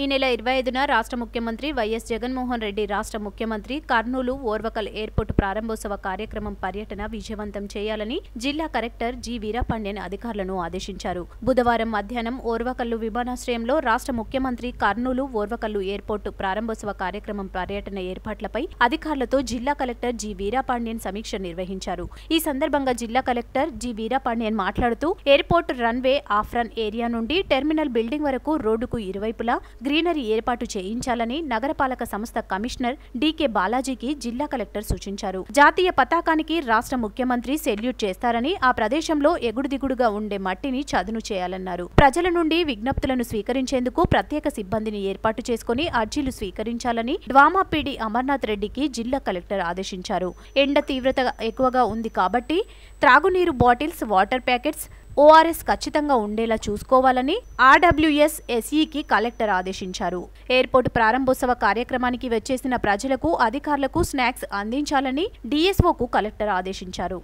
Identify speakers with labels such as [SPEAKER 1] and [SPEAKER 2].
[SPEAKER 1] ఈ నెల ఇరవై ఐదున రాష్ట్ర ముఖ్యమంత్రి వైఎస్ జగన్మోహన్ రెడ్డి రాష్ట్ర ముఖ్యమంత్రి కర్నూలు ఓర్వకల్ ఎయిర్పోర్టు ప్రారంభోత్సవ కార్యక్రమం పర్యటన విజయవంతం చేయాలని జిల్లా కలెక్టర్ జి వీరపాండ్యన్ అధికారులను ఆదేశించారు బుధవారం మధ్యాహ్నం ఓర్వకల్లు విమానాశ్రయంలో రాష్ట్ర ముఖ్యమంత్రి కర్నూలు ఓర్వకల్లు ఎయిర్పోర్టు ప్రారంభోత్సవ కార్యక్రమం పర్యటన ఏర్పాట్లపై అధికారులతో జిల్లా కలెక్టర్ జి వీరపాండ్యన్ సమీక్ష నిర్వహించారు ఈ సందర్భంగా జిల్లా కలెక్టర్ జి వీరపాండ్యన్ మాట్లాడుతూ ఎయిర్పోర్ట్ రన్వే ఆఫ్రన్ ఏరియా నుండి టెర్మినల్ బిల్డింగ్ వరకు రోడ్డుకు ఇరువైపులా గ్రీనరీ ఏర్పాటు చేయించాలని నగరపాలక సంస్థ కమిషనర్ డీకే బాలాజీకి జిల్లా కలెక్టర్ సూచించారు జాతీయ పతాకానికి రాష్ట్ర ముఖ్యమంత్రి సెల్యూట్ చేస్తారని ఆ ప్రదేశంలో ఎగుడుదిగుడుగా ఉండే మట్టిని చదును చేయాలన్నారు ప్రజల నుండి విజ్ఞప్తులను స్వీకరించేందుకు ప్రత్యేక సిబ్బందిని ఏర్పాటు చేసుకుని అర్జీలు స్వీకరించాలని డ్వామాపీడి అమర్నాథ్ రెడ్డికి జిల్లా కలెక్టర్ ఆదేశించారు ఎండ తీవ్రత ఎక్కువగా ఉంది కాబట్టి త్రాగునీరు బాటిల్స్ వాటర్ ప్యాకెట్స్ ఓఆర్ఎస్ ఖచ్చితంగా ఉండేలా చూసుకోవాలని ఆర్డబ్ల్యూఎస్ ఎస్ఈకి కలెక్టర్ ఆదేశించారు ఎయిర్పోర్ట్ ప్రారంభోత్సవ కార్యక్రమానికి వచ్చేసిన ప్రజలకు అధికారులకు స్నాక్స్ అందించాలని డిఎస్ఓకు కలెక్టర్ ఆదేశించారు